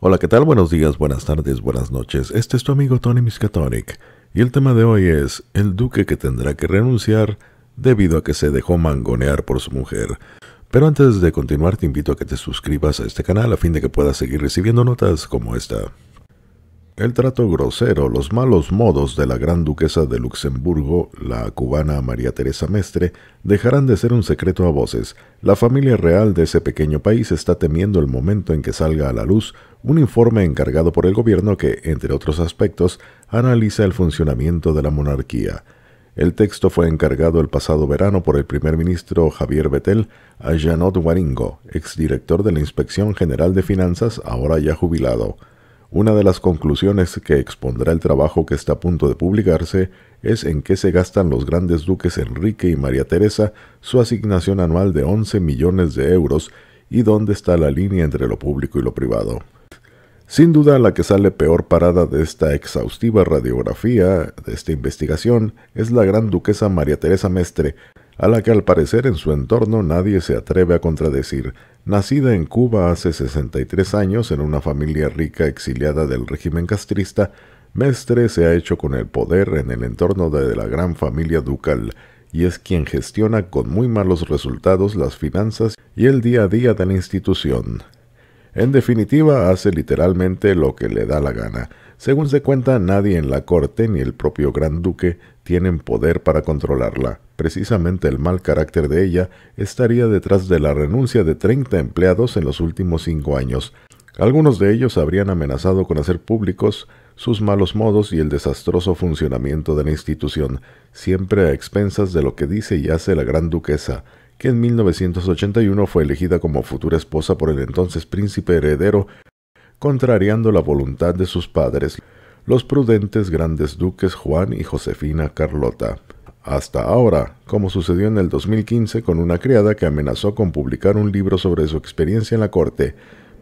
Hola, ¿qué tal? Buenos días, buenas tardes, buenas noches. Este es tu amigo Tony Miskatonic y el tema de hoy es el duque que tendrá que renunciar debido a que se dejó mangonear por su mujer. Pero antes de continuar te invito a que te suscribas a este canal a fin de que puedas seguir recibiendo notas como esta. El trato grosero, los malos modos de la gran duquesa de Luxemburgo, la cubana María Teresa Mestre, dejarán de ser un secreto a voces. La familia real de ese pequeño país está temiendo el momento en que salga a la luz un informe encargado por el gobierno que, entre otros aspectos, analiza el funcionamiento de la monarquía. El texto fue encargado el pasado verano por el primer ministro Javier Betel a Janot Waringo, exdirector de la Inspección General de Finanzas, ahora ya jubilado. Una de las conclusiones que expondrá el trabajo que está a punto de publicarse es en qué se gastan los grandes duques Enrique y María Teresa su asignación anual de 11 millones de euros y dónde está la línea entre lo público y lo privado. Sin duda la que sale peor parada de esta exhaustiva radiografía, de esta investigación, es la gran duquesa María Teresa Mestre, a la que al parecer en su entorno nadie se atreve a contradecir. Nacida en Cuba hace 63 años en una familia rica exiliada del régimen castrista, Mestre se ha hecho con el poder en el entorno de la gran familia ducal y es quien gestiona con muy malos resultados las finanzas y el día a día de la institución. En definitiva, hace literalmente lo que le da la gana. Según se cuenta, nadie en la corte ni el propio gran duque tienen poder para controlarla. Precisamente el mal carácter de ella estaría detrás de la renuncia de 30 empleados en los últimos cinco años. Algunos de ellos habrían amenazado con hacer públicos sus malos modos y el desastroso funcionamiento de la institución, siempre a expensas de lo que dice y hace la gran duquesa, que en 1981 fue elegida como futura esposa por el entonces príncipe heredero, contrariando la voluntad de sus padres, los prudentes grandes duques Juan y Josefina Carlota. Hasta ahora, como sucedió en el 2015 con una criada que amenazó con publicar un libro sobre su experiencia en la corte,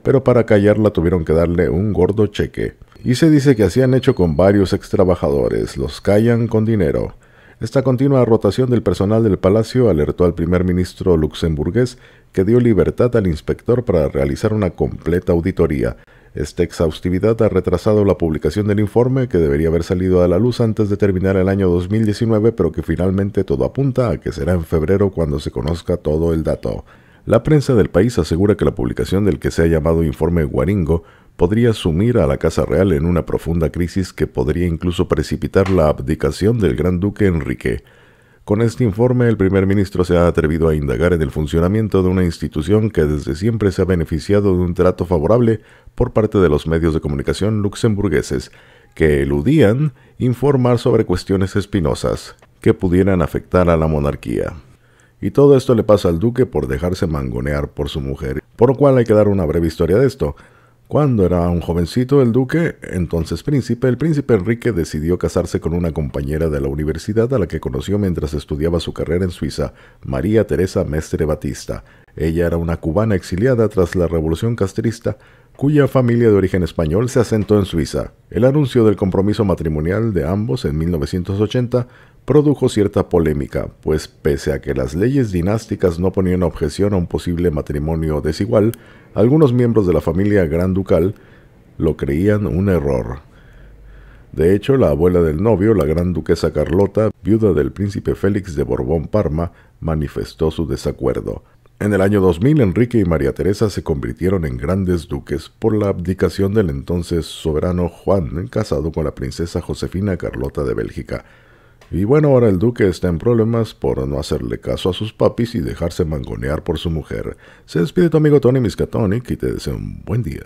pero para callarla tuvieron que darle un gordo cheque. Y se dice que así han hecho con varios extrabajadores, los callan con dinero, esta continua rotación del personal del palacio alertó al primer ministro luxemburgués que dio libertad al inspector para realizar una completa auditoría. Esta exhaustividad ha retrasado la publicación del informe que debería haber salido a la luz antes de terminar el año 2019, pero que finalmente todo apunta a que será en febrero cuando se conozca todo el dato. La prensa del país asegura que la publicación del que se ha llamado informe Guaringo podría sumir a la Casa Real en una profunda crisis que podría incluso precipitar la abdicación del gran duque Enrique. Con este informe, el primer ministro se ha atrevido a indagar en el funcionamiento de una institución que desde siempre se ha beneficiado de un trato favorable por parte de los medios de comunicación luxemburgueses, que eludían informar sobre cuestiones espinosas que pudieran afectar a la monarquía. Y todo esto le pasa al duque por dejarse mangonear por su mujer, por lo cual hay que dar una breve historia de esto. Cuando era un jovencito el duque, entonces príncipe, el príncipe Enrique decidió casarse con una compañera de la universidad a la que conoció mientras estudiaba su carrera en Suiza, María Teresa Mestre Batista. Ella era una cubana exiliada tras la Revolución Castrista, cuya familia de origen español se asentó en Suiza. El anuncio del compromiso matrimonial de ambos en 1980 produjo cierta polémica, pues pese a que las leyes dinásticas no ponían objeción a un posible matrimonio desigual, algunos miembros de la familia gran ducal lo creían un error. De hecho, la abuela del novio, la gran duquesa Carlota, viuda del príncipe Félix de Borbón Parma, manifestó su desacuerdo. En el año 2000, Enrique y María Teresa se convirtieron en grandes duques por la abdicación del entonces soberano Juan, casado con la princesa Josefina Carlota de Bélgica. Y bueno, ahora el duque está en problemas por no hacerle caso a sus papis y dejarse mangonear por su mujer. Se despide tu amigo Tony Miskatonic y te deseo un buen día.